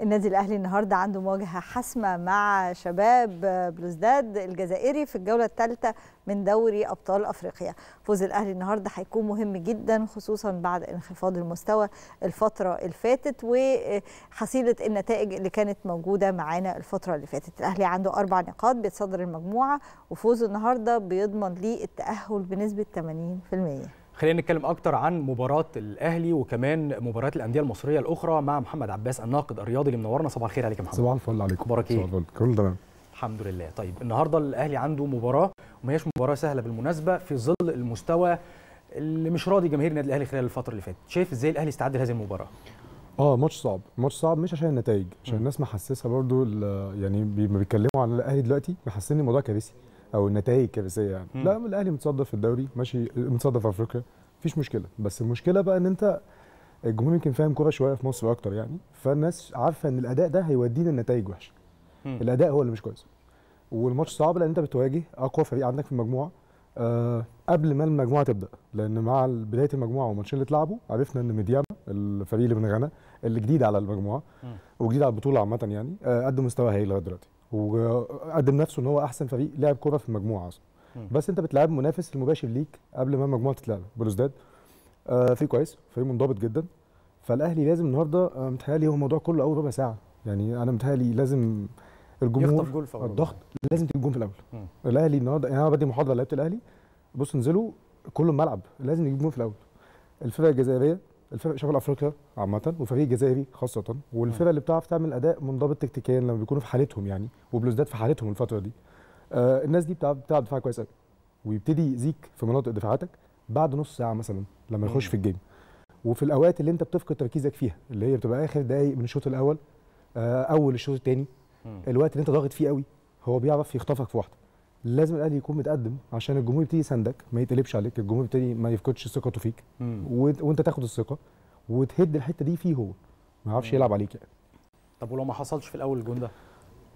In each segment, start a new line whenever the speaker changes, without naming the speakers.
النادي الاهلي النهارده عنده مواجهه حاسمه مع شباب بلوزداد الجزائري في الجوله الثالثه من دوري ابطال افريقيا فوز الاهلي النهارده هيكون مهم جدا خصوصا بعد انخفاض المستوى الفتره اللي فاتت وحصيله النتائج اللي كانت موجوده معانا الفتره اللي فاتت الاهلي عنده اربع نقاط بيتصدر المجموعه وفوز النهارده بيضمن ليه التاهل بنسبه 80%
خلينا نتكلم اكتر عن مباراه الاهلي وكمان مباريات الانديه المصريه الاخرى مع محمد عباس الناقد الرياضي اللي منورنا صباح الخير عليك يا محمد
صباح الفل عليكم اخبارك ايه كل تمام
الحمد لله طيب النهارده الاهلي عنده مباراه وما هيش مباراه سهله بالمناسبه في ظل المستوى اللي مش راضي جماهير النادي الاهلي خلال الفتره اللي فاتت شايف ازاي الاهلي استعد لهذه المباراه
اه ماتش صعب ماتش صعب مش عشان النتائج عشان الناس محسسه برضو يعني بيتكلموا عن الاهلي دلوقتي محسسين الموضوع كارثي او النتائج الكارثيه يعني لا الاهلي متصدر في الدوري ماشي متصدر في افريقيا مفيش مشكله بس المشكله بقى ان انت الجمهور يمكن فاهم كوره شويه في مصر اكتر يعني فالناس عارفه ان الاداء ده هيودينا لنتائج وحشه الاداء هو اللي مش كويس والماتش صعب لان انت بتواجه اقوى فريق عندك في المجموعه أه قبل ما المجموعه تبدا لان مع بدايه المجموعه والماتشين اللي اتلعبوا عرفنا ان ميديانا الفريق اللي من غانا اللي جديد على المجموعه وجديد على البطوله عامه يعني آه، قدم مستوى هايل لغايه دلوقتي وقدم نفسه ان هو احسن فريق لعب كوره في المجموعه اصلا بس انت بتلعب منافس المباشر ليك قبل ما المجموعه تتلعب بلوزداد آه فريق كويس فريق منضبط جدا فالاهلي لازم النهارده آه متهيألي هو الموضوع كله اول ربع ساعه يعني انا متهيألي لازم الجمهور الضغط لازم تجيب جون في الاول الاهلي النهارده يعني انا بدي محاضره لعيبه الاهلي بصوا انزلوا كله الملعب لازم يجيب جون في الاول الفرقه الجزائريه الفرق شمال افريقيا عامه وفريق الجزائري خاصه والفرق اللي بتعرف تعمل اداء منضبط تكتيكيا لما بيكونوا في حالتهم يعني وبلوزداد في حالتهم الفتره دي آه الناس دي بتعرف بتلعب دفاع كويس قوي ويبتدي يأذيك في مناطق دفاعاتك بعد نص ساعه مثلا لما يخش في الجيم وفي الاوقات اللي انت بتفقد تركيزك فيها اللي هي بتبقى اخر دقائق من الشوط الاول آه اول الشوط الثاني الوقت اللي انت ضاغط فيه قوي هو بيعرف يخطفك في واحده لازم الاهلي يكون متقدم عشان الجمهور يبتدي يساندك ما يتقلبش عليك الجمهور يبتدي ما يفقدش ثقته فيك وانت تاخد الثقه وتهد الحته دي فيه هو ما يعرفش يلعب عليك يعني طب ولو ما حصلش في الاول الجون ده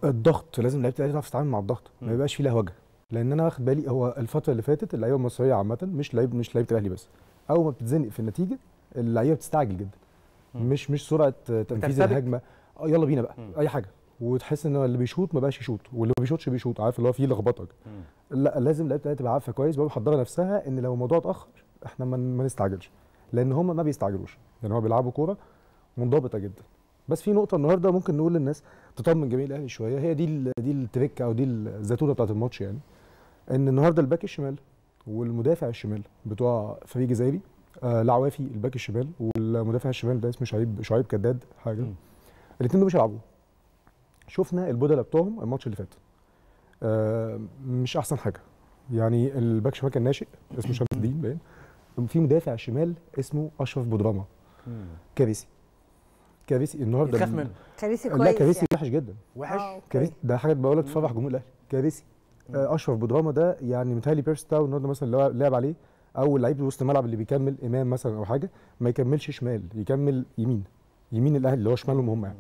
الضغط لازم لعيبه الاهلي تعرف تتعامل مع الضغط ما يبقاش فيه لهوجه لان انا واخد بالي هو الفتره اللي فاتت اللعيبه المصريه عامه مش لعيب مش لعيبه الاهلي بس اول ما بتتزنق في النتيجه اللعيبه بتستعجل جدا مش مش سرعه تنفيذ الهجمه آه، يلا بينا بقى اي حاجه وتحس ان اللي بيشوط ما بقاش يشوط واللي ما بيشوطش بيشوط عارف اللي هو فيه لخبطه لا لازم اللعيبه تبقى عارفه كويس بقى محضره نفسها ان لو الموضوع اتاخر احنا ما نستعجلش لان هم ما بيستعجلوش يعني هو بيلعبوا كوره منضبطه جدا بس في نقطه النهارده ممكن نقول للناس تطمن جميع الاهلي شويه هي دي دي التريك او دي الزتونه بتاعت الماتش يعني ان النهارده الباك الشمال والمدافع الشمال بتوع فريق جزائري آه العوافي الباك الشمال والمدافع الشمال ده اسمه شعيب شعيب كداد حاجه الاثنين دول مش هيلعبوا شفنا البدلة بتوعهم الماتش اللي فات آه مش احسن حاجه يعني الباك شمال كان ناشئ اسمه شمس الدين باين في مدافع شمال اسمه اشرف بودراما كارثي كارثي النهارده يخاف منه كارثي كويس لا كارثي يعني. وحش جدا وحش كارثي ده حاجه بقول لك تفرح جمهور الاهلي كارثي آه، اشرف بودراما ده يعني متهيألي بيرس تاو النهارده مثلا اللي لعب عليه او لعيب وسط الملعب اللي بيكمل امام مثلا او حاجه ما يكملش شمال يكمل يمين يمين الاهلي اللي هو شمالهم هم يعني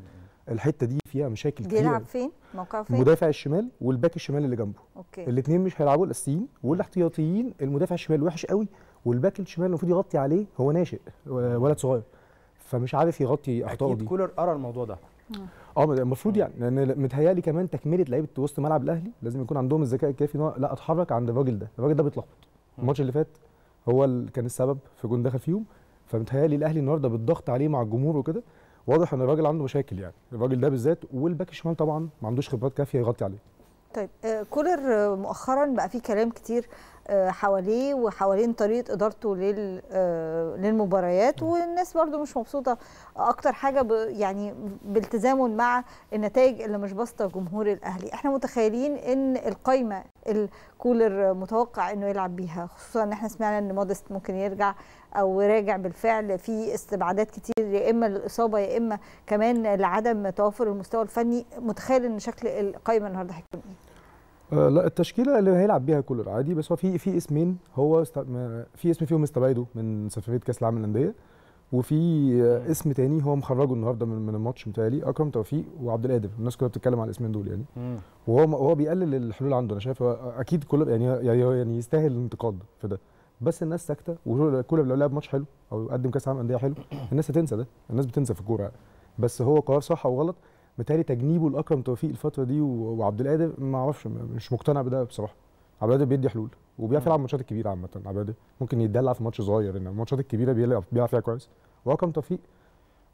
الحته دي فيها مشاكل كتير بيلعب فين
موقعه فين المدافع
الشمال والباك الشمال اللي جنبه اوكي الاثنين مش هيلعبوا الاساسيين والاحتياطيين المدافع الشمال وحش قوي والباك الشمال المفروض يغطي عليه هو ناشئ ولد صغير فمش عارف يغطي اخطاءه دي كولر قرا الموضوع ده اه المفروض يعني لان متهيألي كمان تكمله لعيبه وسط ملعب الاهلي لازم يكون عندهم الذكاء الكافي ان لا اتحرك عند الراجل ده الراجل ده بيتلخبط الماتش اللي فات هو اللي كان السبب في جون دخل فيهم فمتهيألي الاهلي النهارده بالضغط عليه مع الجمهور وكده واضح ان الراجل عنده مشاكل يعني الراجل ده بالذات والباك الشمال طبعا ما عندوش خبرات كافيه يغطي عليه
طيب آه، كولر آه، مؤخرا بقى في كلام كتير آه، حواليه وحوالين طريقه ادارته للمباريات والناس برده مش مبسوطه اكتر حاجه يعني بالتزامه مع النتائج اللي مش باسطه جمهور الاهلي احنا متخيلين ان القايمه الكولر متوقع انه يلعب بيها خصوصا ان احنا سمعنا ان مودست ممكن يرجع او راجع بالفعل في استبعادات كتير يا اما للاصابه يا اما كمان لعدم توافر المستوى الفني متخيل ان شكل القائمه النهارده هيكون
ايه؟ آه، لا التشكيله اللي هيلعب بيها كولر عادي بس هو في في اسمين هو است... في اسم فيهم استبعده من سفريه كاس العالم للانديه وفي اسم تاني هو مخرجه النهارده من من الماتش متهيألي اكرم توفيق وعبد القادر الناس كلها بتتكلم على الاسمين دول يعني وهو وهو بيقلل الحلول عنده انا شايف اكيد كولر يعني يعني, يعني يستاهل الانتقاد في ده بس الناس ساكته وكولر لو لعب ماتش حلو او قدم كاس عالم انديه حلو الناس هتنسى ده الناس بتنسى في الكوره بس هو قرار صح او غلط متهيألي تجنيبه لاكرم توفيق الفتره دي وعبد القادر ما اعرفش مش مقتنع بده بصراحه عبد القادر بيدي حلول وبيعرف يلعب الماتشات الكبيره عامه عبد القادر ممكن يتدلع في ماتش صغير ان الماتشات الكبيره بيلعب فيها كويس واكرم توفيق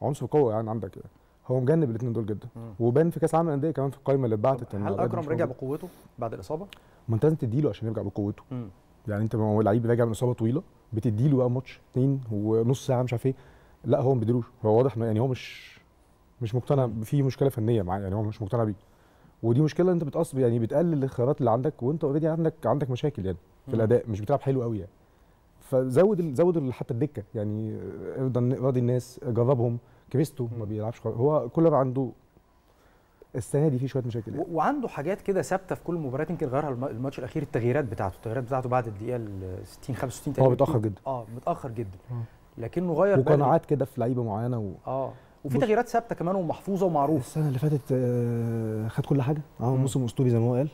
عنصر قوي يعني عندك يعني. هو مجنب الاثنين دول جدا وبان في كاس عالم الانديه كمان في القايمه اللي اتبعتت هل اكرم رجع
بقوته بعد الاصابه؟
ما انت لازم تديله عشان يرجع بقوته مم. يعني انت هو لعيب راجع من اصابه طويله بتدي له بقى ماتش اثنين ونص ساعه مش عارف ايه لا هو ما بيديلوش هو واضح يعني هو مش مش مقتنع في مشكله فنيه معاه يعني هو مش مقتنع بيه ودي مشكله انت بتقصب يعني بتقلل الخيارات اللي عندك وانت اوريدي عندك عندك مشاكل يعني في الاداء مش بتلعب حلو قوي يعني فزود زود حتى الدكه يعني ارضى آه، راضي الناس جربهم كريستو ما بيلعبش هو كولر عنده السنه دي في شويه مشاكل يعني.
وعنده حاجات كده ثابته في كل المباريات يمكن غيرها الماتش الاخير التغييرات بتاعته التغييرات بتاعته بعد الدقيقه ال 60 65 تقريبا اه متاخر جدا اه متاخر جدا
لكنه غير وقناعات كده في لعيبه معينه و... اه وفي تغييرات ثابته كمان ومحفوظه ومعروفه السنه اللي فاتت آه خد كل حاجه عمل آه، موسم اسطوري زي ما هو قال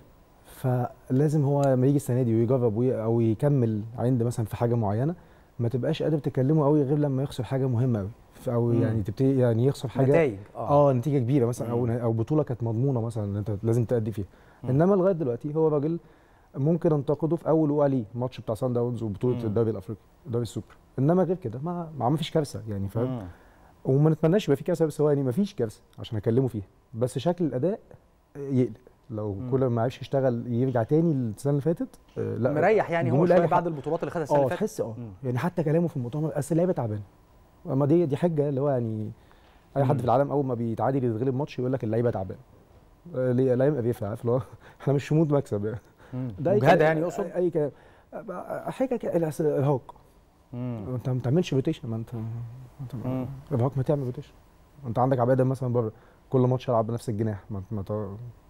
فلازم هو لما يجي السنه دي ويجرب او يكمل عند مثلا في حاجه معينه ما تبقاش قادر تكلمه قوي غير لما يخسر حاجه مهمه قوي او يعني مم. يعني تبتدي يعني يخسر حاجه نتائج اه, آه نتيجه كبيره مثلا او او بطوله كانت مضمونه مثلا ان انت لازم تأدي فيها مم. انما لغايه دلوقتي هو راجل ممكن انتقده في اول وقع ليه ماتش بتاع سان داونز وبطوله الدوري الافريقي الدوري السوبر انما غير كده ما ما فيش كارثه يعني فاهم وما نتمناش يبقى في كارثه بس هو يعني ما فيش كارثه عشان اكلمه فيها بس شكل الاداء يقلق لو كل ما عرفش يشتغل يرجع تاني السنه اللي فاتت آه لا مريح يعني هو شويه بعد
البطولات اللي خدها السنه آه، اللي فاتت اه تحس اه
يعني حتى كلامه في المؤتمر اصل اللعيبه تعبانه اما دي دي حجه اللي هو يعني اي حد في العالم اول ما بيتعادل يتغلب ماتش يقول لك اللعيبه تعبان آه، ليه بيفرق بيفع اللي هو احنا مش شمود مكسب يعني ده يعني يقصد اي كلام أه، حاجه الارهاق انت ما بتعملش روتيشن ما انت ارهاق ما تعمل روتيشن انت عندك عبادة مثلا بره كل ماتش العب بنفس الجناح ما انت,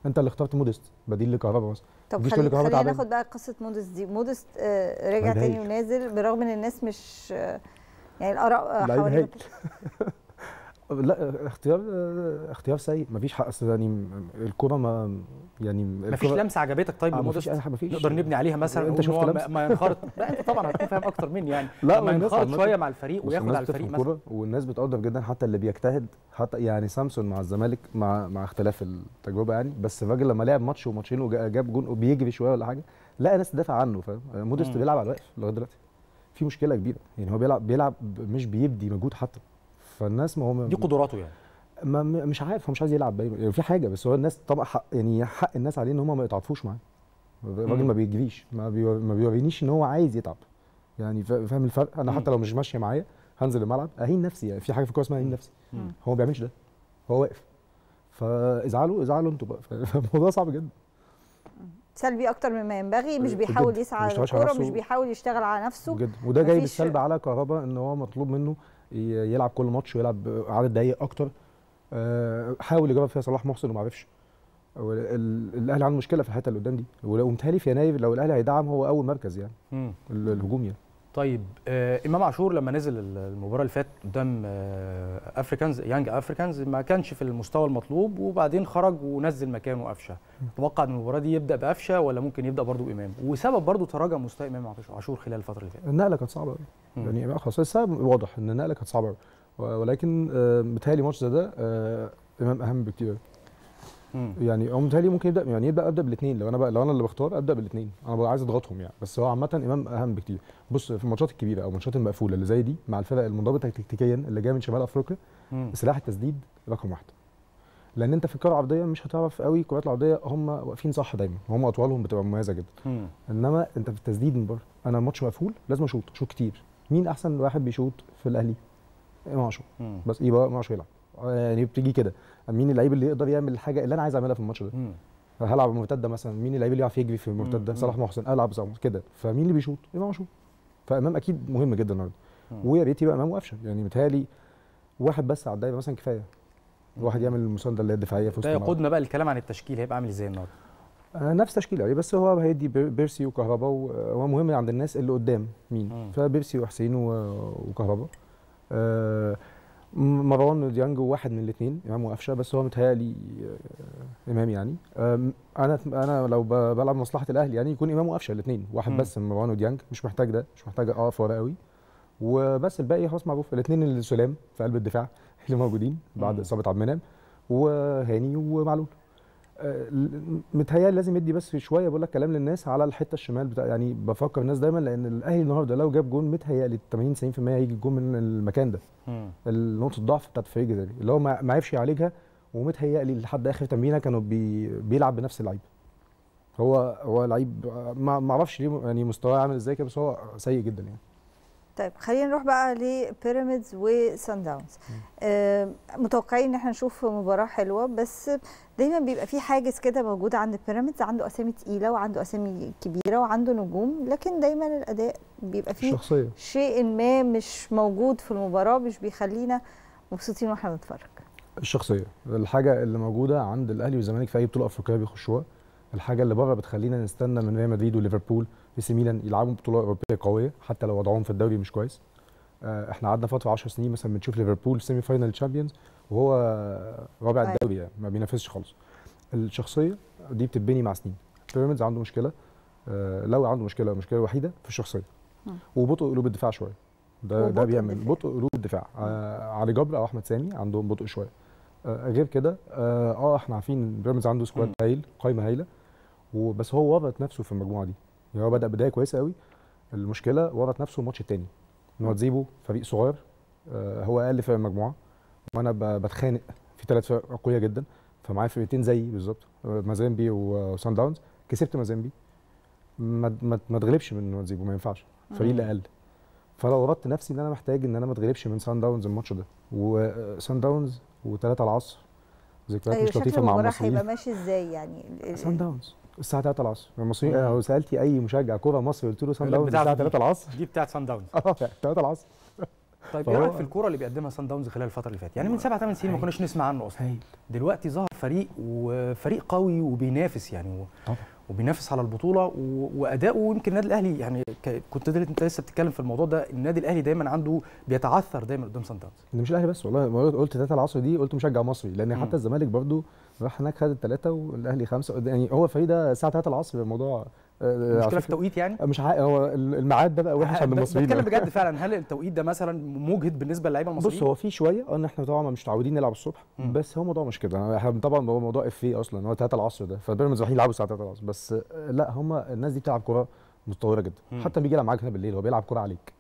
انت اللي اخترت موديست بديل لكهربا مثلا طب خلي... خلينا ناخد
بقى قصه موديست دي موديست آه، رجع تاني ونازل برغم ان الناس مش يعني الاراء حوالين
لا اختيار اختيار سيء ما فيش حق اصل يعني الكوره ما يعني ما فيش لمسه عجبتك طيب ما آه ما فيش نقدر نبني عليها مثلا انت شفت ما ينخرط
لا انت طبعا هتكون فاهم اكتر مني يعني لا ما ينخرط شويه مع الفريق وياخد على الفريق مثلا
والناس بتقدر جدا حتى اللي بيجتهد حتى يعني سامسون مع الزمالك مع مع اختلاف التجربه يعني بس الراجل لما لعب ماتش وماتشين وجاب جون وبيجري شويه ولا حاجه لا ناس تدافع عنه فاهم مودست بيلعب على الواقف لغايه دلوقتي في مشكله كبيره يعني هو بيلعب بيلعب مش بيبدي مجهود حتى فالناس ما هو دي قدراته يعني ما مش عارف هو مش عايز يلعب باين يعني في حاجه بس هو الناس طبعا حق يعني حق الناس عليه ان هم ما يتعاطفوش معاه الراجل ما بيجريش ما بيورينيش ان هو عايز يتعب يعني فاهم الفرق انا حتى لو مش ماشيه معايا هنزل الملعب اهين نفسي يعني في حاجه في الكوره اسمها اهين نفسي هو ما بيعملش ده هو واقف فازعلوا ازعلوا انتوا بقى فالموضوع صعب جدا
سلبي اكتر مما ينبغي مش بيحاول يسعى للكوره مش بيحاول يشتغل على نفسه جدا وده جاي بالسلب
على كهربا ان هو مطلوب منه يلعب كل ماتش ويلعب عدد دقائق اكتر آه، حاول يجرب فيها صلاح محسن وما عرفش الاهلي عنده مشكله في الحته اللي قدام دي ومتهيألي في يناير لو الاهلي هيدعم هو اول مركز يعني الهجوم يعني
طيب آه امام عاشور لما نزل المباراه اللي فاتت قدام آه افريكانز يانج افريكانز ما كانش في المستوى المطلوب وبعدين خرج ونزل مكانه قفشه اتوقع ان المباراه دي يبدا بقفشه ولا ممكن يبدا برضو امام وسبب برضو تراجع مستوى امام عاشور خلال الفتره اللي فاتت
النقله كانت صعبه يعني خلاص السبب واضح ان النقله كانت صعبه ولكن آه متهيألي ماتش زي ده آه، امام اهم بكتير يعني هو متهيألي ممكن يبدا يعني يبدا ابدا بالاثنين لو انا بقى لو انا اللي بختار ابدا بالاثنين انا عايز اضغطهم يعني بس هو عامه امام اهم بكتير بص في الماتشات الكبيره او الماتشات المقفوله اللي زي دي مع الفرق المنضبطه تكتيكيا اللي جايه من شمال افريقيا سلاح التسديد رقم واحد لان انت في الكره العرضيه مش هتعرف قوي الكرات العرضيه هم واقفين صح دايما هم اطوالهم بتبقى مميزه جدا انما انت في التسديد من بره انا الماتش مقفول لازم اشوط اشوط كتير مين احسن واحد بيشوط في الاهلي امام عاشور بس ايه بقى امام عاشور يلعب آه، يعني بتيجي كده مين اللعيب اللي يقدر يعمل الحاجه اللي انا عايز اعملها في الماتش ده هلعب مرتده مثلا مين اللعيب اللي يعرف يجري في المرتده صلاح محسن العب زي كده فمين اللي بيشوط امام عاشور فامام اكيد مهم جدا النهارده ويا ريت يبقى امام وقفشه يعني متهيألي واحد بس على الدايره مثلا كفايه الواحد يعمل المسانده اللي هي الدفاعيه في وسط ده طيب، يقودنا
بقى الكلام عن التشكيل هيبقى عامل ازاي النهارده
آه نفس تشكيله يعني بس هو هيدي بيرسي وكهرباء وهو آه، مهم عند الناس اللي قدام مين فبيرسي وحسين وكهرباء آه, آه، مروان ديانج واحد من الاثنين امام وقفشه بس هو متهيألي آه، امام يعني انا انا لو بلعب مصلحه الاهلي يعني يكون امام وقفشه الاثنين واحد م. بس مروان وديانج مش محتاج ده مش محتاج اقف ورا قوي وبس الباقي خلاص معروف الاثنين اللي سلام في قلب الدفاع اللي موجودين بعد اصابه عبد المنعم وهاني ومعلول آه، متهيألي لازم يدي بس شويه بقول لك كلام للناس على الحته الشمال بتاع يعني بفكر الناس دايما لان الاهلي النهارده لو جاب جون متهيألي 80 90% هيجي الجون من المكان ده نقطه الضعف بتاعت فريق ده اللي هو ما عرفش يعالجها ومتهيألي لحد اخر تمرينه كانوا بي بيلعب بنفس اللعيب هو هو لعيب ما اعرفش ليه يعني مستواه عامل ازاي كده بس هو سيء جدا يعني
طيب خلينا نروح بقى لبيراميدز وسان داونز آه متوقعين ان احنا نشوف مباراه حلوه بس دايما بيبقى في حاجز كده موجود عند بيراميدز عنده اسامي تقيله وعنده اسامي كبيره وعنده نجوم لكن دايما الاداء بيبقى فيه شخصية. شيء ما مش موجود في المباراه مش بيخلينا مبسوطين واحنا بنتفرج
الشخصيه الحاجه اللي موجوده عند الاهلي والزمالك في اي بطوله افريقيه بيخشوها الحاجه اللي بره بتخلينا نستنى من ريال مدريد وليفربول اي سي ميلان يلعبوا بطوله اوروبيه قويه حتى لو وضعهم في الدوري مش كويس آه، احنا قعدنا فتره 10 سنين مثلا بنشوف ليفربول سيمي فاينل تشامبيونز وهو رابع أيوة. الدوري يعني ما بينافسش خالص الشخصيه دي بتتبني مع سنين بيراميدز عنده مشكله آه، لو عنده مشكله مشكله وحيده في الشخصيه وبطء قلوب الدفاع شويه ده ده بيعمل بطء قلوب الدفاع آه، علي جبر او احمد سامي عندهم بطء شويه غير كده اه احنا عارفين بيراميدز عنده سكواد هايل قايمه هايله وبس هو ورط نفسه في المجموعه دي يعني هو بدا بدايه كويسه قوي المشكله ورط نفسه الماتش الثاني ان هو تزيبو فريق صغير آه، هو اقل في المجموعه وانا بتخانق في ثلاث فرق قويه جدا فمعايا فرقتين زيي بالظبط آه، مازامبي وسان آه، داونز كسبت مازامبي ما تغلبش من مازيبو ما ينفعش فريق اقل فانا ورطت نفسي ان انا محتاج ان انا ما اتغلبش من سان داونز الماتش ده وسان داونز وثلاثه العصر ذكريات أيوة مش لطيفه مع المصريين
ماشي ازاي يعني سان
داونز الساعه 3 العصر المصري لو سالتي اي مشجع كوره مصري قلت له سان داونز الساعه 3
العصر دي بتاعت سان داونز اه 3 العصر طيب ايه رايك في الكوره اللي بيقدمها سان داونز خلال الفتره اللي فاتت يعني من أيوة. سبع ثمان سنين ما أيوة. كناش نسمع عنه اصلا أيوة. دلوقتي ظهر فريق وفريق قوي وبينافس يعني و... وبينافس على البطوله واداؤه يمكن النادي الاهلي يعني كنت انت لسه بتتكلم في الموضوع ده النادي الاهلي دايما عنده بيتعثر دايما قدام سان داونز
مش الاهلي بس والله قلت 3 العصر دي قلت مشجع مصري لان حتى الزمالك برضو راح هناك خد الثلاثه والاهلي خمسه يعني هو ده الساعه 3 العصر الموضوع آه، مشكله في التوقيت يعني مش ع... هو الميعاد ده بقى وحش آه، عند المصريين بتكلم يعني. بجد
فعلا هل التوقيت ده مثلا
مجهد بالنسبه للعيبه المصريين بص هو في شويه اه ان احنا طبعا مش متعودين نلعب الصبح مم. بس هو الموضوع مش كده احنا طبعا إيه هو موضوع افيه اصلا هو 3 العصر ده فبيراميدز رايحين يلعبوا الساعه 3 العصر بس آه، لا هم الناس دي بتلعب كوره متطوره جدا مم. حتى بيجي يلعب معاك هنا بالليل هو بيلعب كوره عليك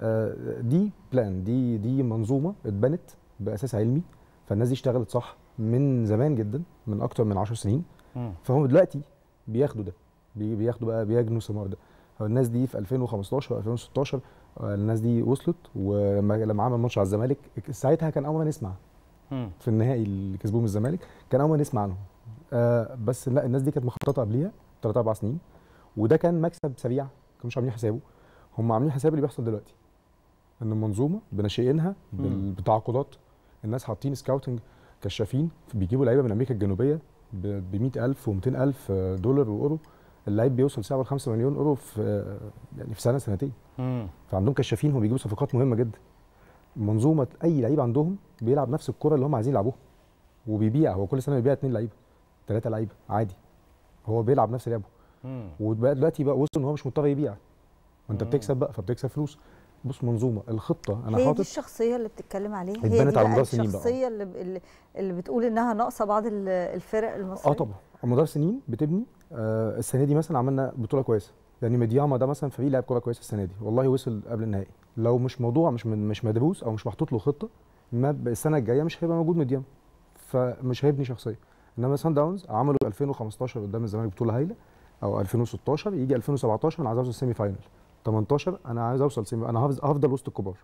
آه دي بلان دي دي منظومه اتبنت باساس علمي فالناس دي اشتغلت صح من زمان جدا من اكتر من 10 سنين فهم دلوقتي بياخدوا ده بياخدوا بقى بيجنوا الثمار ده الناس دي في 2015 و2016 آه، الناس دي وصلت ولما لما عمل ماتش على الزمالك ساعتها كان اول ما نسمع في النهائي اللي كسبوه من الزمالك كان اول ما نسمع عنهم آه بس لا الناس دي كانت مخططه قبليها ثلاث اربع سنين وده كان مكسب سريع كانوا مش عاملين حسابه هم عاملين حساب اللي بيحصل دلوقتي ان المنظومه بناشئينها بالتعاقدات الناس حاطين سكاوتنج كشافين بيجيبوا لعيبه من امريكا الجنوبيه ب 100000 و200000 دولار واورو اللعيب بيوصل سعره 5 مليون اورو في يعني في سنه سنتين مم. فعندهم كشافين هم بيجيبوا صفقات مهمه جدا منظومه اي لعيب عندهم بيلعب نفس الكره اللي هم عايزين يلعبوها وبيبيع هو كل سنه بيبيع اثنين لعيبه ثلاثه لعيبه عادي هو بيلعب نفس لعبه ودلوقتي دلوقتي بقى وصل ان هو مش مضطر يبيع وانت انت بتكسب بقى فبتكسب فلوس بص منظومه الخطه انا هي حاطط دي
الشخصيه اللي بتتكلم عليها هي دي على مدار السنين الشخصيه اللي اللي بتقول انها ناقصه بعض الفرق المصريه اه طبعا
على مدار سنين بتبني آه السنه دي مثلا عملنا بطوله كويسه يعني مدياما ده مثلا فريق لعب كوره كويسه السنه دي والله وصل قبل النهائي لو مش موضوع مش مش مدروس او مش محطوط له خطه ما السنه الجايه مش هيبقى موجود مدياما فمش هيبني شخصيه انما سان داونز عملوا 2015 قدام الزمالك بطوله هايله او 2016 يجي 2017 من عزازه السيمي فاينل 18 انا عايز اوصل سيمي انا هفضل وسط الكبار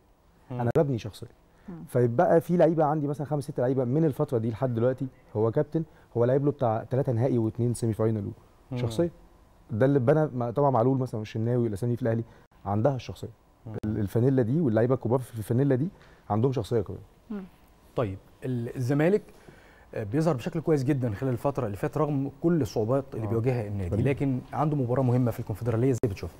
انا ببني شخصيه فيبقى في لعيبه عندي مثلا خمس ست لعيبه من الفتره دي لحد دلوقتي هو كابتن هو لعيب له بتاع ثلاثه نهائي واثنين سيمي فاينل شخصيه ده اللي اتبنى طبعا معلول مثلا والشناوي الاسامي في الاهلي عندها الشخصيه الفانيلا دي واللعيبه الكبار في الفانيلا دي عندهم شخصيه كمان طيب الزمالك آه، بيظهر بشكل
كويس جدا خلال الفتره اللي فاتت رغم كل الصعوبات اللي آه. بيواجهها النادي لكن عنده مباراه مهمه في
الكونفدراليه ازاي بتشوفها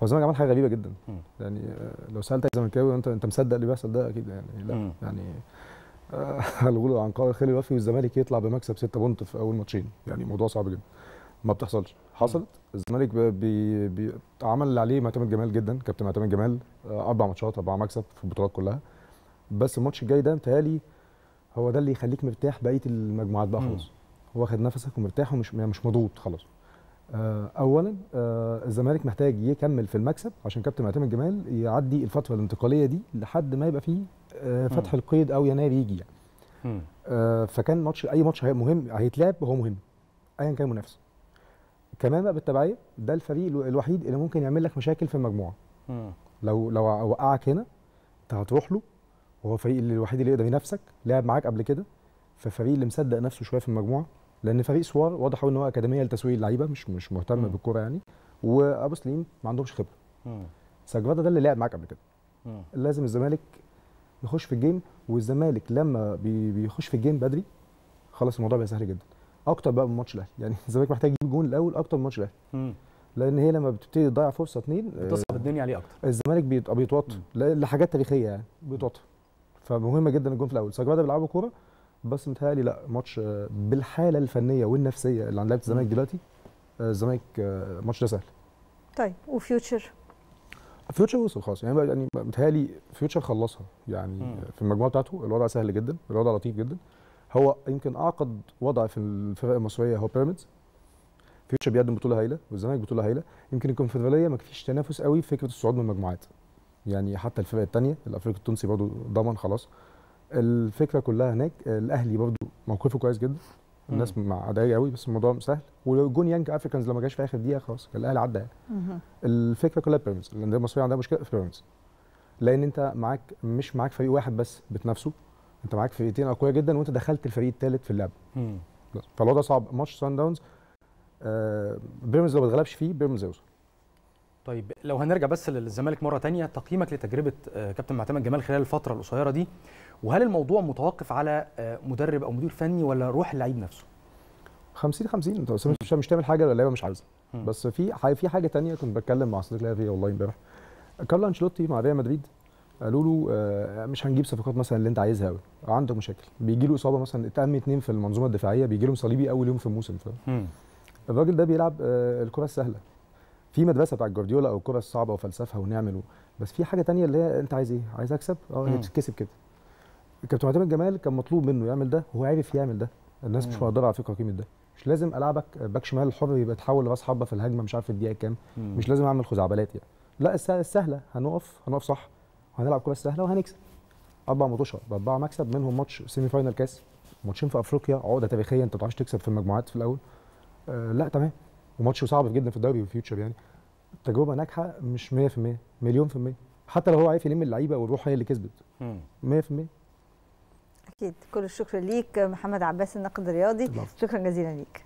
هو الزمالك عمل حاجه غريبه جدا مم. يعني آه، لو سالت اي زملكاوي انت انت مصدق اللي بيحصل ده اكيد يعني لا مم. يعني آه، عن قائد خلي الوفي والزمالك يطلع بمكسب 6 بونت في اول ماتشين يعني موضوع صعب جدا ما بتحصلش حصلت الزمالك بي بي عمل اللي عليه معتمد جمال جدا كابتن معتمد جمال آه، اربع ماتشات اربع مكسب في البطولات كلها بس الماتش الجاي ده متهيألي هو ده اللي يخليك مرتاح بقيه المجموعات بقى خلاص واخد نفسك ومرتاح ومش مش مضغوط خلاص آه، اولا آه، الزمالك محتاج يكمل في المكسب عشان كابتن معتمد جمال يعدي الفتره الانتقاليه دي لحد ما يبقى فيه آه، فتح القيد او يناير يجي يعني فكان ماتش اي ماتش مهم هيتلعب هو مهم ايا كان المنافس كمان بقى بالتبعيه ده الفريق الوحيد اللي ممكن يعمل لك مشاكل في المجموعه لو لو وقعك هنا انت هتروح له وهو الفريق الوحيد اللي يقدر ينافسك لعب معاك قبل كده ففريق اللي مصدق نفسه شويه في المجموعه لان فريق سوار واضح ان هو اكاديميه لتسويق اللعيبه مش مش مهتم بالكوره يعني وابو سليم ما عندهمش خبره سجرادا ده اللي لعب معاك قبل كده لازم الزمالك يخش في الجيم والزمالك لما بيخش في الجيم بدري خلاص الموضوع بقى سهل جدا اكتر بقى من ماتش الاهلي يعني الزمالك محتاج يجيب جون الاول اكتر من ماتش الاهلي لان هي لما بتبتدي تضيع فرصه اثنين آه، بتصعب الدنيا عليه اكتر الزمالك بيتوتر لحاجات تاريخيه يعني بيتوتر فمهمه جدا الجون في الاول سجرادا بيلعبوا كوره بس متهيألي لا ماتش بالحاله الفنيه والنفسيه اللي عند لعيبه الزمالك دلوقتي آه، الزمالك الماتش آه، ده سهل
طيب وفيوتشر
فيوتشر وصل خلاص يعني يعني متهيألي فيوتشر خلصها يعني مم. في المجموعه بتاعته الوضع سهل جدا الوضع لطيف جدا هو يمكن اعقد وضع في الفرق المصريه هو بيراميدز فيوتشر بيقدم بطوله هايله والزمالك بطوله هايله يمكن الكونفدراليه ما فيش تنافس قوي في فكره الصعود من المجموعات يعني حتى الفرق الثانيه الافريقي التونسي برضه ضمن خلاص الفكره كلها هناك الاهلي برضو موقفه كويس جدا الناس مع اداء قوي بس الموضوع سهل وجون يانج افريكانز لما جاش في اخر دقيقه خلاص الاهلي عدى يعني. الفكره كلها بيراميدز الانديه المصريه عندها مشكله في بيراميدز لان انت معاك مش معاك فريق واحد بس بتنافسه انت معاك فرقتين اقوياء جدا وانت دخلت الفريق الثالث في اللعبه فالوضع صعب ماتش سان داونز آه بيراميدز لو ما اتغلبش فيه بيراميدز هيوصل
طيب لو هنرجع بس للزمالك مره تانية تقييمك لتجربه آه، كابتن معتمد جمال خلال الفتره القصيره دي وهل الموضوع متوقف على آه، مدرب او مدير فني ولا روح
اللعيب نفسه 50 50 انت مش مش تعمل حاجه اللعيبه مش عايزها بس في في حاجه تانية كنت بتكلم مع صديق ليا فيها والله امبارح كارلو انشيلوتي مع ريال مدريد قالوا له آه، مش هنجيب صفقات مثلا اللي انت عايزها قوي عندك مشاكل بيجي له اصابه مثلا اتأم اثنين في المنظومه الدفاعيه بيجي لهم صليبي اول يوم في الموسم فاهم الراجل ده بيلعب الكره السهله في مدرسه بتاع جوارديولا او الكره الصعبه وفلسفه ونعمله بس في حاجه تانية اللي هي انت عايز ايه؟ عايز اكسب؟ اه هي بتتكسب كده كابتن معتمد جمال كان مطلوب منه يعمل ده هو عرف يعمل ده الناس مم. مش مقدره على فكره قيمه ده مش لازم العبك باك شمال الحر يبقى تحول لراس حبه في الهجمه مش عارف الدقيقه كام مش لازم اعمل خزعبلات يعني لا السهله هنقف هنقف صح وهنلعب كره سهله وهنكسب اربع ماتشات باربع مكسب منهم ماتش سيمي فاينال كاس ماتشين في افريقيا عقده تاريخيه انت ما تكسب في المجموعات في الاول آه لا تمام وماتش صعب جدا في الدوري والفيوتشر يعني تجربه ناجحه مش 100% مليون في المية حتى لو هو عارف يلم اللعيبه والروح هي اللي كسبت 100%
اكيد كل الشكر ليك محمد عباس الناقد الرياضي شكرا جزيلا ليك